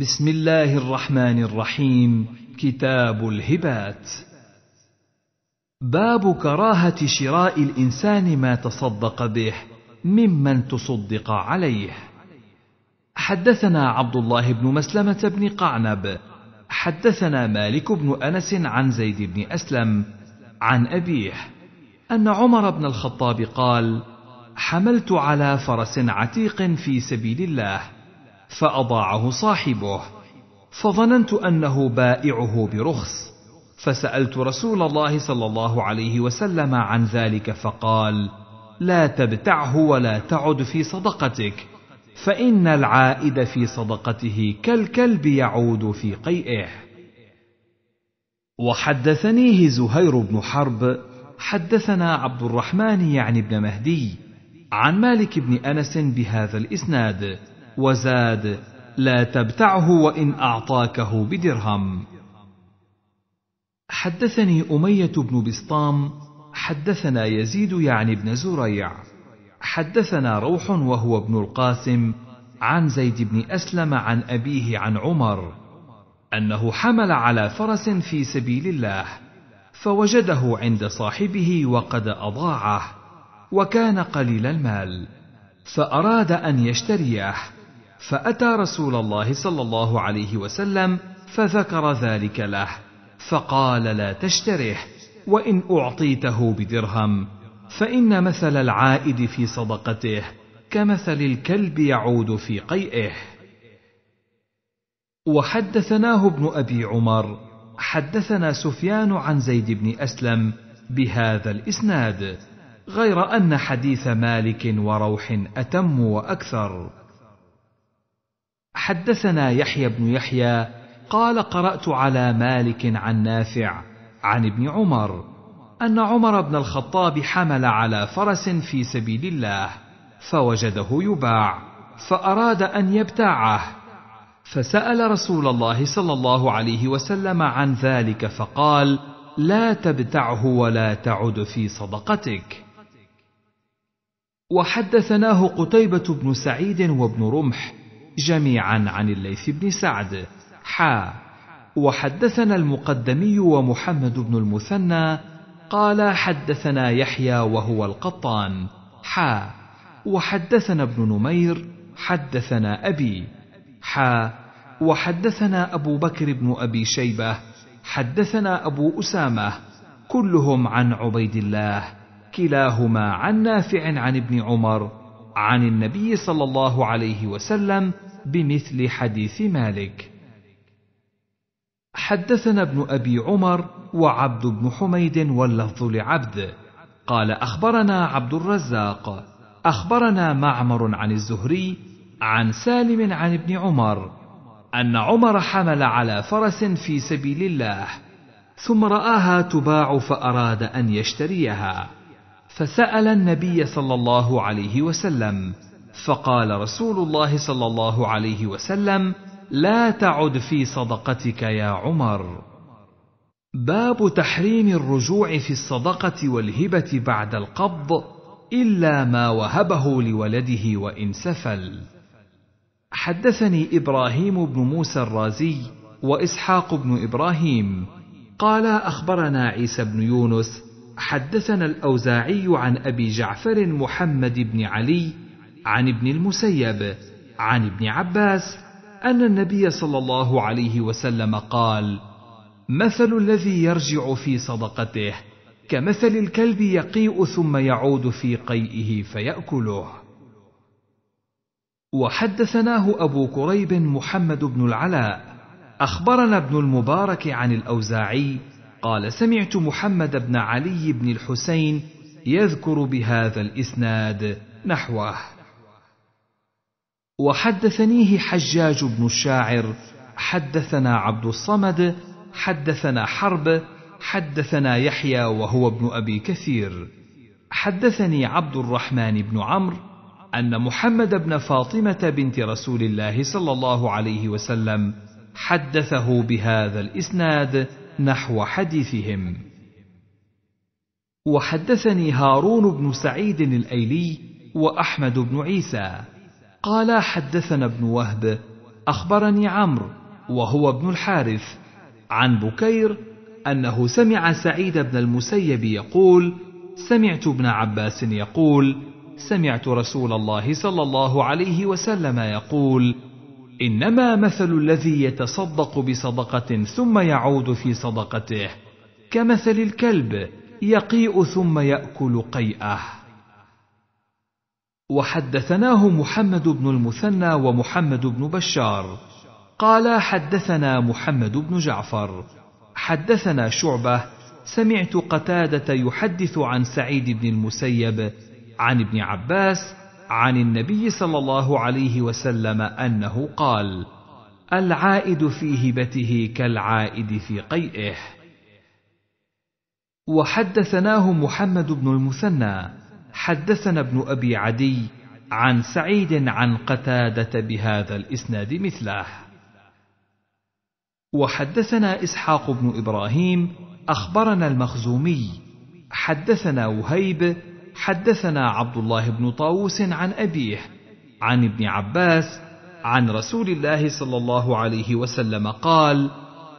بسم الله الرحمن الرحيم كتاب الهبات باب كراهه شراء الانسان ما تصدق به ممن تصدق عليه حدثنا عبد الله بن مسلمه بن قعنب حدثنا مالك بن انس عن زيد بن اسلم عن ابيه ان عمر بن الخطاب قال حملت على فرس عتيق في سبيل الله فأضاعه صاحبه فظننت أنه بائعه برخص فسألت رسول الله صلى الله عليه وسلم عن ذلك فقال لا تبتعه ولا تعد في صدقتك فإن العائد في صدقته كالكلب يعود في قيئه وحدثنيه زهير بن حرب حدثنا عبد الرحمن يعني بن مهدي عن مالك بن انس بهذا الاسناد وزاد لا تبتعه وان اعطاكه بدرهم حدثني اميه بن بسطام حدثنا يزيد يعني بن زريع حدثنا روح وهو ابن القاسم عن زيد بن اسلم عن ابيه عن عمر انه حمل على فرس في سبيل الله فوجده عند صاحبه وقد اضاعه وكان قليل المال فاراد ان يشتريه فأتى رسول الله صلى الله عليه وسلم فذكر ذلك له، فقال: لا تشتره، وإن أعطيته بدرهم، فإن مثل العائد في صدقته كمثل الكلب يعود في قيئه. وحدثناه ابن أبي عمر، حدثنا سفيان عن زيد بن أسلم بهذا الإسناد، غير أن حديث مالك وروح أتم وأكثر. حدثنا يحيى بن يحيى قال قرات على مالك عن نافع عن ابن عمر ان عمر بن الخطاب حمل على فرس في سبيل الله فوجده يباع فاراد ان يبتاعه فسال رسول الله صلى الله عليه وسلم عن ذلك فقال لا تبتعه ولا تعد في صدقتك وحدثناه قتيبه بن سعيد وابن رمح جميعا عن الليث بن سعد حا وحدثنا المقدمي ومحمد بن المثنى قال حدثنا يحيى وهو القطان حا وحدثنا ابن نمير حدثنا أبي حا وحدثنا أبو بكر بن أبي شيبة حدثنا أبو أسامة كلهم عن عبيد الله كلاهما عن نافع عن ابن عمر عن النبي صلى الله عليه وسلم بمثل حديث مالك حدثنا ابن ابي عمر وعبد بن حميد واللفظ لعبد قال اخبرنا عبد الرزاق اخبرنا معمر عن الزهري عن سالم عن ابن عمر ان عمر حمل على فرس في سبيل الله ثم راها تباع فاراد ان يشتريها فسال النبي صلى الله عليه وسلم فقال رسول الله صلى الله عليه وسلم لا تعد في صدقتك يا عمر باب تحريم الرجوع في الصدقه والهبه بعد القبض الا ما وهبه لولده وان سفل حدثني ابراهيم بن موسى الرازي واسحاق بن ابراهيم قال اخبرنا عيسى بن يونس حدثنا الاوزاعي عن ابي جعفر محمد بن علي عن ابن المسيب عن ابن عباس ان النبي صلى الله عليه وسلم قال مثل الذي يرجع في صدقته كمثل الكلب يقيء ثم يعود في قيئه فياكله وحدثناه ابو كريب محمد بن العلاء اخبرنا ابن المبارك عن الاوزاعي قال سمعت محمد بن علي بن الحسين يذكر بهذا الاسناد نحوه وحدثنيه حجاج بن الشاعر حدثنا عبد الصمد حدثنا حرب حدثنا يحيى وهو ابن ابي كثير حدثني عبد الرحمن بن عمرو ان محمد بن فاطمه بنت رسول الله صلى الله عليه وسلم حدثه بهذا الاسناد نحو حديثهم وحدثني هارون بن سعيد الايلي واحمد بن عيسى قال حدثنا ابن وهب اخبرني عمرو وهو ابن الحارث عن بكير انه سمع سعيد بن المسيب يقول سمعت ابن عباس يقول سمعت رسول الله صلى الله عليه وسلم يقول انما مثل الذي يتصدق بصدقه ثم يعود في صدقته كمثل الكلب يقيء ثم ياكل قيئه وحدثناه محمد بن المثنى ومحمد بن بشار قال حدثنا محمد بن جعفر حدثنا شعبه سمعت قتاده يحدث عن سعيد بن المسيب عن ابن عباس عن النبي صلى الله عليه وسلم انه قال العائد في هبته كالعائد في قيئه وحدثناه محمد بن المثنى حدثنا ابن ابي عدي عن سعيد عن قتاده بهذا الاسناد مثله وحدثنا اسحاق بن ابراهيم اخبرنا المخزومي حدثنا وهيب حدثنا عبد الله بن طاووس عن ابيه عن ابن عباس عن رسول الله صلى الله عليه وسلم قال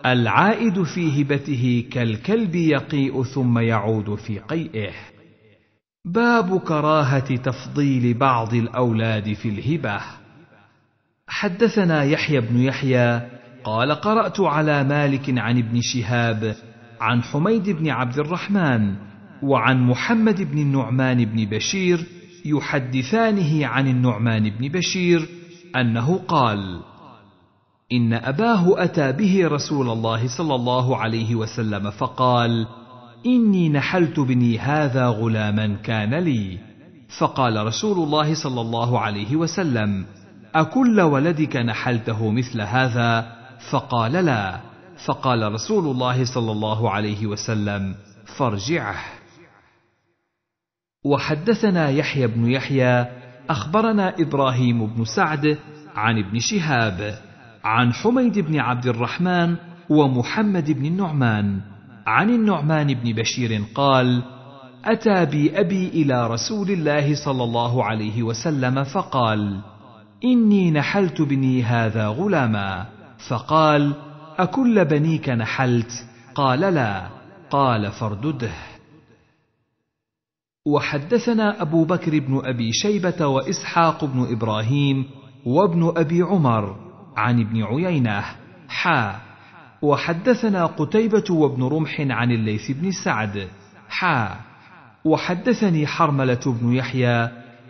العائد في هبته كالكلب يقيء ثم يعود في قيئه باب كراهه تفضيل بعض الاولاد في الهبه حدثنا يحيى بن يحيى قال قرات على مالك عن ابن شهاب عن حميد بن عبد الرحمن وعن محمد بن النعمان بن بشير يحدثانه عن النعمان بن بشير انه قال ان اباه اتى به رسول الله صلى الله عليه وسلم فقال اني نحلت بني هذا غلاما كان لي فقال رسول الله صلى الله عليه وسلم اكل ولدك نحلته مثل هذا فقال لا فقال رسول الله صلى الله عليه وسلم فارجعه وحدثنا يحيى بن يحيى اخبرنا ابراهيم بن سعد عن ابن شهاب عن حميد بن عبد الرحمن ومحمد بن النعمان عن النعمان بن بشير قال اتى بي ابي الى رسول الله صلى الله عليه وسلم فقال اني نحلت بني هذا غلاما فقال اكل بنيك نحلت قال لا قال فاردده وحدثنا ابو بكر بن ابي شيبه واسحاق بن ابراهيم وابن ابي عمر عن ابن عيينه حا وحدثنا قتيبة وابن رمح عن الليث بن سعد حا وحدثني حرملة بن يحيى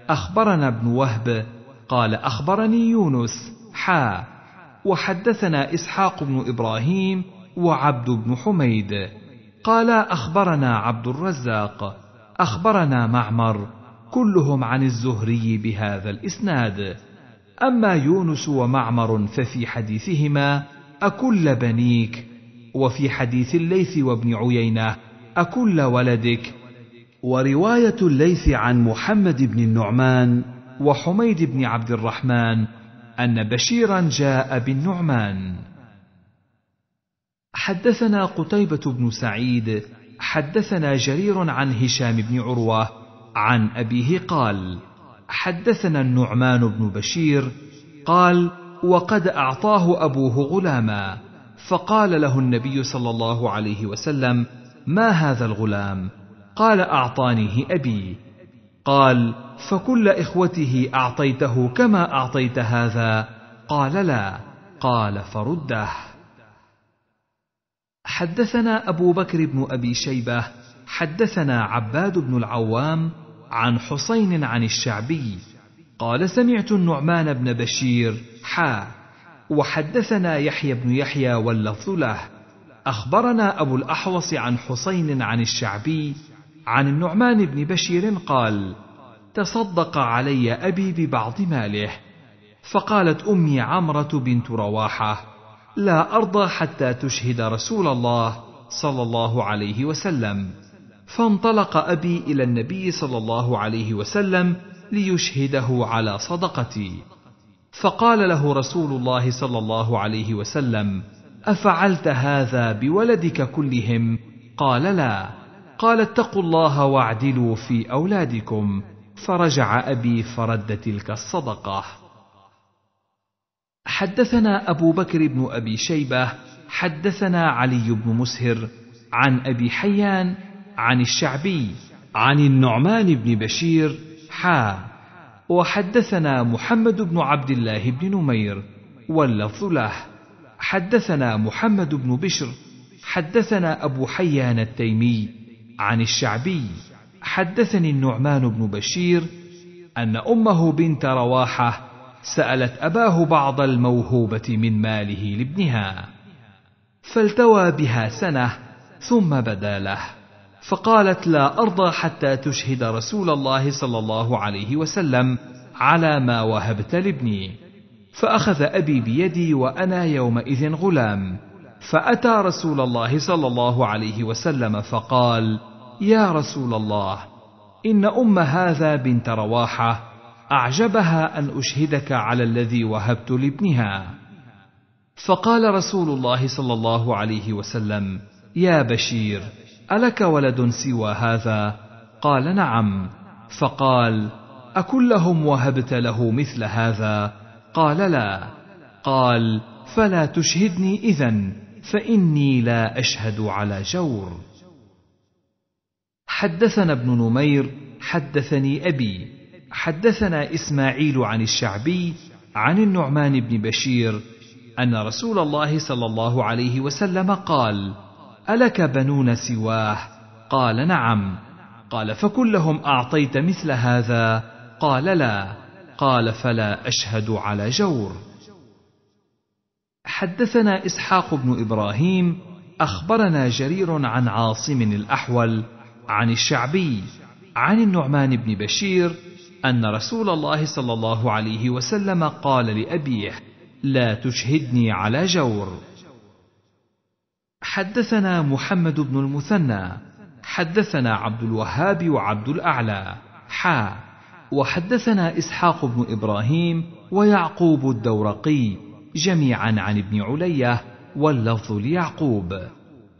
أخبرنا ابن وهب قال أخبرني يونس حا وحدثنا إسحاق بن إبراهيم وعبد بن حميد قال أخبرنا عبد الرزاق أخبرنا معمر كلهم عن الزهري بهذا الإسناد أما يونس ومعمر ففي حديثهما أكل بنيك وفي حديث الليث وابن عيينة أكل ولدك ورواية الليث عن محمد بن النعمان وحميد بن عبد الرحمن أن بشيرا جاء بالنعمان حدثنا قتيبة بن سعيد حدثنا جرير عن هشام بن عروة عن أبيه قال حدثنا النعمان بن بشير قال وقد اعطاه ابوه غلاما فقال له النبي صلى الله عليه وسلم ما هذا الغلام قال اعطانيه ابي قال فكل اخوته اعطيته كما اعطيت هذا قال لا قال فرده حدثنا ابو بكر بن ابي شيبه حدثنا عباد بن العوام عن حسين عن الشعبي قال سمعت النعمان بن بشير حا وحدثنا يحيى بن يحيى واللفظ له أخبرنا أبو الأحوص عن حسين عن الشعبي عن النعمان بن بشير قال تصدق علي أبي ببعض ماله فقالت أمي عمرة بنت رواحة لا أرضى حتى تشهد رسول الله صلى الله عليه وسلم فانطلق أبي إلى النبي صلى الله عليه وسلم ليشهده على صدقتي فقال له رسول الله صلى الله عليه وسلم افعلت هذا بولدك كلهم قال لا قال اتقوا الله واعدلوا في اولادكم فرجع ابي فرد تلك الصدقه حدثنا ابو بكر بن ابي شيبه حدثنا علي بن مسهر عن ابي حيان عن الشعبي عن النعمان بن بشير حا وحدثنا محمد بن عبد الله بن نمير واللفظ له حدثنا محمد بن بشر حدثنا أبو حيان التيمي عن الشعبي حدثني النعمان بن بشير أن أمه بنت رواحة سألت أباه بعض الموهوبة من ماله لابنها فالتوى بها سنة ثم بدا له فقالت لا ارضى حتى تشهد رسول الله صلى الله عليه وسلم على ما وهبت لابني فاخذ ابي بيدي وانا يومئذ غلام فاتى رسول الله صلى الله عليه وسلم فقال يا رسول الله ان ام هذا بنت رواحه اعجبها ان اشهدك على الذي وهبت لابنها فقال رسول الله صلى الله عليه وسلم يا بشير الك ولد سوى هذا قال نعم فقال اكلهم وهبت له مثل هذا قال لا قال فلا تشهدني اذن فاني لا اشهد على جور حدثنا ابن نمير حدثني ابي حدثنا اسماعيل عن الشعبي عن النعمان بن بشير ان رسول الله صلى الله عليه وسلم قال ألك بنون سواه قال نعم قال فكلهم أعطيت مثل هذا قال لا قال فلا أشهد على جور حدثنا إسحاق بن إبراهيم أخبرنا جرير عن عاصم الأحول عن الشعبي عن النعمان بن بشير أن رسول الله صلى الله عليه وسلم قال لأبيه لا تشهدني على جور حدثنا محمد بن المثنى حدثنا عبد الوهاب وعبد الاعلى حا وحدثنا اسحاق بن ابراهيم ويعقوب الدورقي جميعا عن ابن عليه واللفظ ليعقوب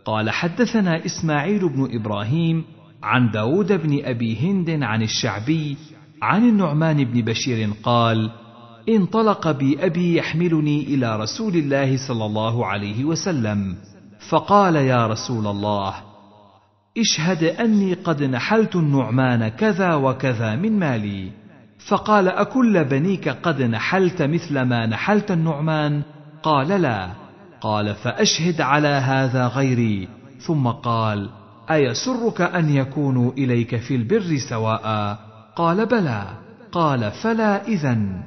قال حدثنا اسماعيل بن ابراهيم عن داود بن ابي هند عن الشعبي عن النعمان بن بشير قال انطلق بي ابي يحملني الى رسول الله صلى الله عليه وسلم فقال يا رسول الله اشهد اني قد نحلت النعمان كذا وكذا من مالي فقال اكل بنيك قد نحلت مثل ما نحلت النعمان قال لا قال فاشهد على هذا غيري ثم قال ايسرك ان يكونوا اليك في البر سواء قال بلى قال فلا اذن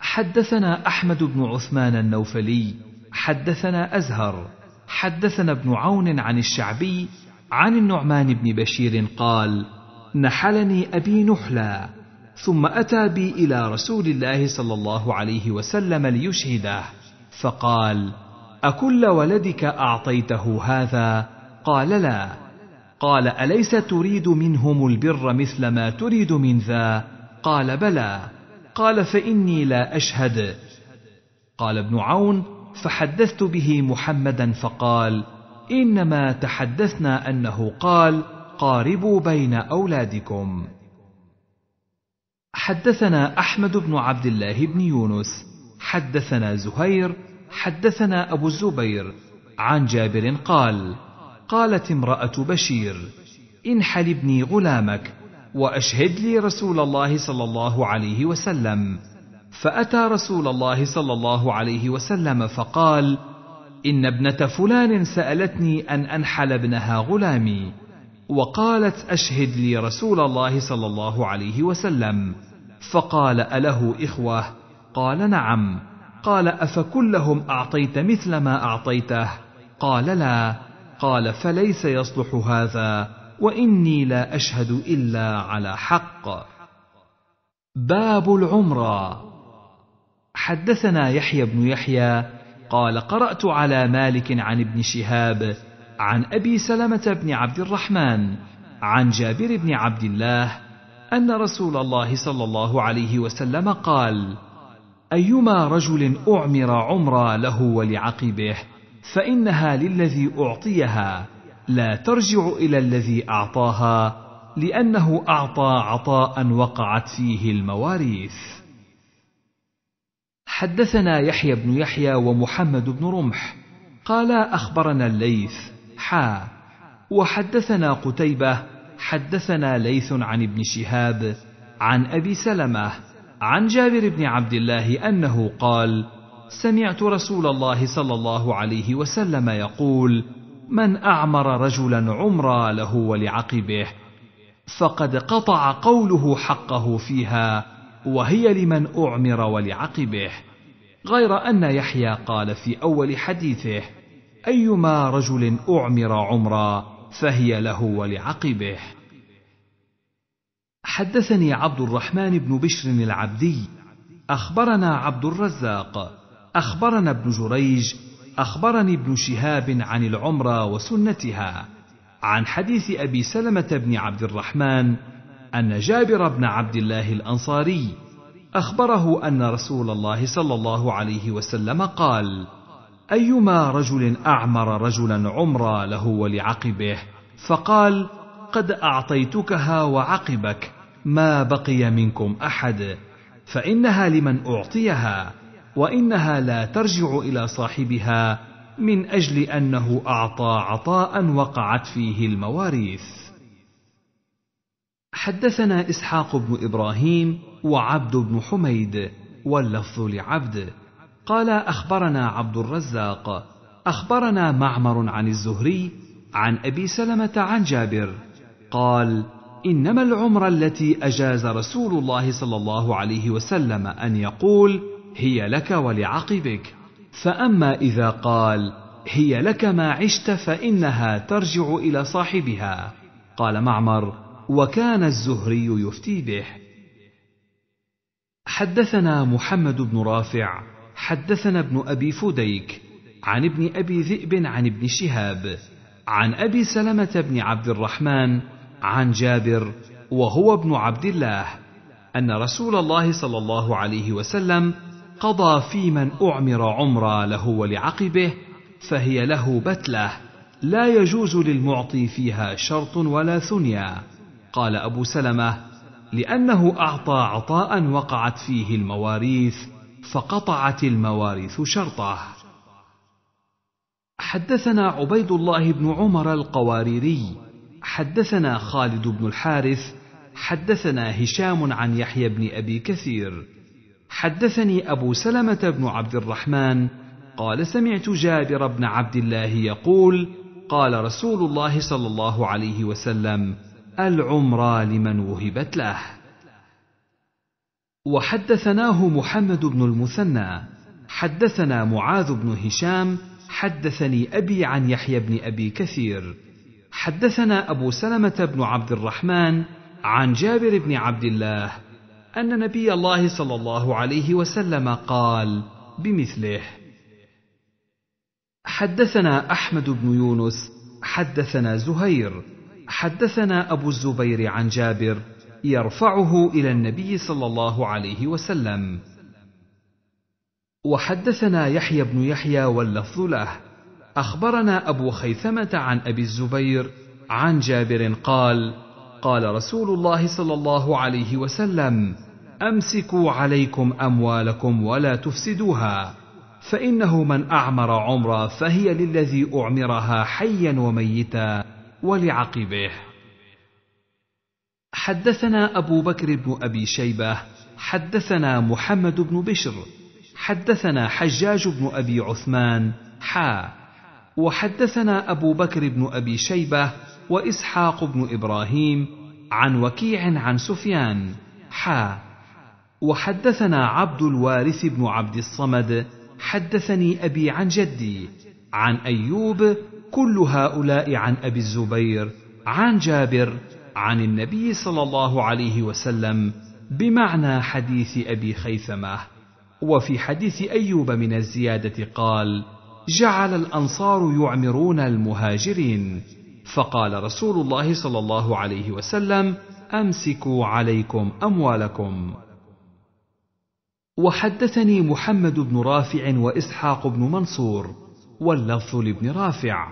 حدثنا احمد بن عثمان النوفلي حدثنا أزهر حدثنا ابن عون عن الشعبي عن النعمان بن بشير قال نحلني أبي نحلا ثم أتى بي إلى رسول الله صلى الله عليه وسلم ليشهده فقال أكل ولدك أعطيته هذا قال لا قال أليس تريد منهم البر مثل ما تريد من ذا قال بلى قال فإني لا أشهد قال ابن عون فحدثت به محمدا فقال انما تحدثنا انه قال قاربوا بين اولادكم حدثنا احمد بن عبد الله بن يونس حدثنا زهير حدثنا ابو الزبير عن جابر قال قالت امراه بشير انحل ابني غلامك واشهد لي رسول الله صلى الله عليه وسلم فاتى رسول الله صلى الله عليه وسلم فقال ان ابنه فلان سالتني ان انحل ابنها غلامي وقالت اشهد لي رسول الله صلى الله عليه وسلم فقال اله اخوه قال نعم قال افكلهم اعطيت مثل ما اعطيته قال لا قال فليس يصلح هذا واني لا اشهد الا على حق باب العمره حدثنا يحيى بن يحيى قال قرات على مالك عن ابن شهاب عن ابي سلمه بن عبد الرحمن عن جابر بن عبد الله ان رسول الله صلى الله عليه وسلم قال ايما رجل اعمر عمرا له ولعقبه فانها للذي اعطيها لا ترجع الى الذي اعطاها لانه اعطى عطاء وقعت فيه المواريث حدثنا يحيى بن يحيى ومحمد بن رمح قالا أخبرنا الليث حا وحدثنا قتيبة حدثنا ليث عن ابن شهاب عن أبي سلمة عن جابر بن عبد الله أنه قال سمعت رسول الله صلى الله عليه وسلم يقول من أعمر رجلا عمرا له ولعقبه فقد قطع قوله حقه فيها وهي لمن أعمر ولعقبه غير أن يحيى قال في أول حديثه: أيما رجل أعمر عمرا فهي له ولعقبه. حدثني عبد الرحمن بن بشر العبدي، أخبرنا عبد الرزاق، أخبرنا ابن جريج، أخبرني ابن شهاب عن العمرة وسنتها، عن حديث أبي سلمة بن عبد الرحمن أن جابر بن عبد الله الأنصاري اخبره ان رسول الله صلى الله عليه وسلم قال ايما رجل اعمر رجلا عمرا له ولعقبه فقال قد اعطيتكها وعقبك ما بقي منكم احد فانها لمن اعطيها وانها لا ترجع الى صاحبها من اجل انه اعطى عطاء وقعت فيه المواريث حدثنا اسحاق بن ابراهيم وعبد بن حميد واللفظ لعبد قال اخبرنا عبد الرزاق اخبرنا معمر عن الزهري عن ابي سلمه عن جابر قال انما العمره التي اجاز رسول الله صلى الله عليه وسلم ان يقول هي لك ولعقبك فاما اذا قال هي لك ما عشت فانها ترجع الى صاحبها قال معمر وكان الزهري يفتي به حدثنا محمد بن رافع حدثنا ابن ابي فديك عن ابن ابي ذئب عن ابن شهاب عن ابي سلمه بن عبد الرحمن عن جابر وهو ابن عبد الله ان رسول الله صلى الله عليه وسلم قضى في من اعمر عمرا له ولعقبه فهي له بتله لا يجوز للمعطي فيها شرط ولا ثنيا قال ابو سلمه لأنه أعطى عطاء وقعت فيه المواريث فقطعت المواريث شرطه حدثنا عبيد الله بن عمر القواريري حدثنا خالد بن الحارث حدثنا هشام عن يحيى بن ابي كثير حدثني ابو سلمه بن عبد الرحمن قال سمعت جابر بن عبد الله يقول قال رسول الله صلى الله عليه وسلم العمرة لمن وهبت له وحدثناه محمد بن المثنى حدثنا معاذ بن هشام حدثني ابي عن يحيى بن ابي كثير حدثنا ابو سلمه بن عبد الرحمن عن جابر بن عبد الله ان نبي الله صلى الله عليه وسلم قال بمثله حدثنا احمد بن يونس حدثنا زهير حدثنا ابو الزبير عن جابر يرفعه الى النبي صلى الله عليه وسلم وحدثنا يحيى بن يحيى واللفظ له اخبرنا ابو خيثمه عن ابي الزبير عن جابر قال قال رسول الله صلى الله عليه وسلم امسكوا عليكم اموالكم ولا تفسدوها فانه من اعمر عمره فهي للذي اعمرها حيا وميتا ولعقبه حدثنا ابو بكر بن ابي شيبه حدثنا محمد بن بشر حدثنا حجاج بن ابي عثمان حا وحدثنا ابو بكر بن ابي شيبه واسحاق بن ابراهيم عن وكيع عن سفيان حا وحدثنا عبد الوارث بن عبد الصمد حدثني ابي عن جدي عن ايوب كل هؤلاء عن ابي الزبير عن جابر عن النبي صلى الله عليه وسلم بمعنى حديث ابي خيثمه وفي حديث ايوب من الزياده قال جعل الانصار يعمرون المهاجرين فقال رسول الله صلى الله عليه وسلم امسكوا عليكم اموالكم وحدثني محمد بن رافع واسحاق بن منصور واللفظ لابن رافع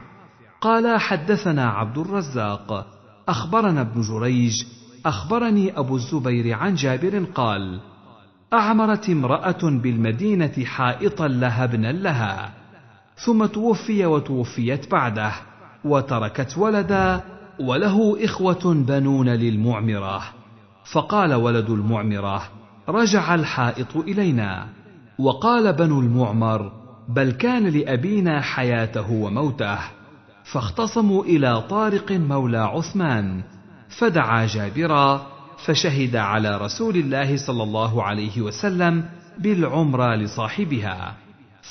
قال حدثنا عبد الرزاق اخبرنا ابن جريج اخبرني ابو الزبير عن جابر قال اعمرت امراه بالمدينه حائطا لها ابنا لها ثم توفي وتوفيت بعده وتركت ولدا وله اخوه بنون للمعمره فقال ولد المعمره رجع الحائط الينا وقال بنو المعمر بل كان لابينا حياته وموته فاختصموا الى طارق مولى عثمان فدعا جابرا فشهد على رسول الله صلى الله عليه وسلم بالعمرة لصاحبها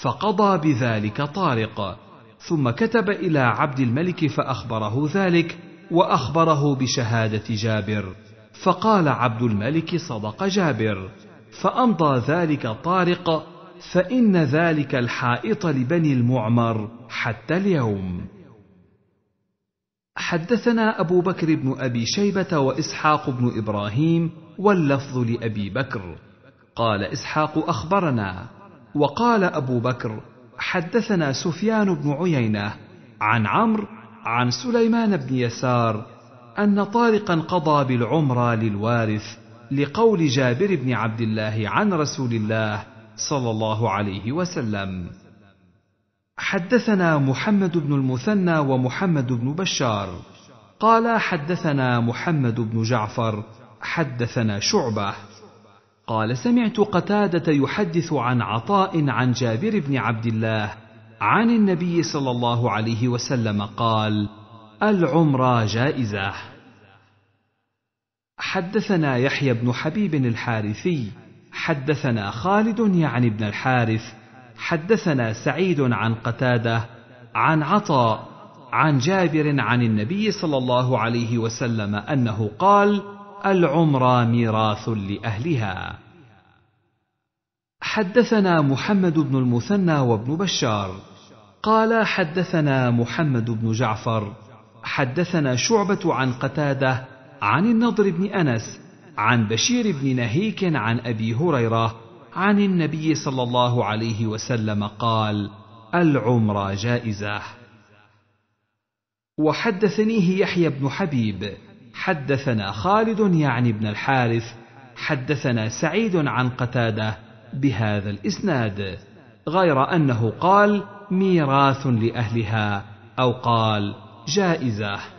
فقضى بذلك طارق ثم كتب إلى عبد الملك فأخبره ذلك وأخبره بشهادة جابر فقال عبد الملك صدق جابر فأمضى ذلك طارق فإن ذلك الحائط لبني المعمر حتى اليوم. حدثنا أبو بكر بن أبي شيبة وإسحاق بن إبراهيم واللفظ لأبي بكر. قال إسحاق أخبرنا، وقال أبو بكر: حدثنا سفيان بن عيينة عن عمرو عن سليمان بن يسار أن طارقا قضى بالعمرة للوارث لقول جابر بن عبد الله عن رسول الله صلى الله عليه وسلم حدثنا محمد بن المثنى ومحمد بن بشار قال حدثنا محمد بن جعفر حدثنا شعبه قال سمعت قتاده يحدث عن عطاء عن جابر بن عبد الله عن النبي صلى الله عليه وسلم قال العمره جائزه حدثنا يحيى بن حبيب الحارثي حدثنا خالد يعني بن الحارث حدثنا سعيد عن قتاده عن عطاء عن جابر عن النبي صلى الله عليه وسلم انه قال العمرى ميراث لاهلها حدثنا محمد بن المثنى وابن بشار قال حدثنا محمد بن جعفر حدثنا شعبه عن قتاده عن النضر بن انس عن بشير بن نهيك عن ابي هريره عن النبي صلى الله عليه وسلم قال العمره جائزه وحدثنيه يحيى بن حبيب حدثنا خالد يعني بن الحارث حدثنا سعيد عن قتاده بهذا الاسناد غير انه قال ميراث لاهلها او قال جائزه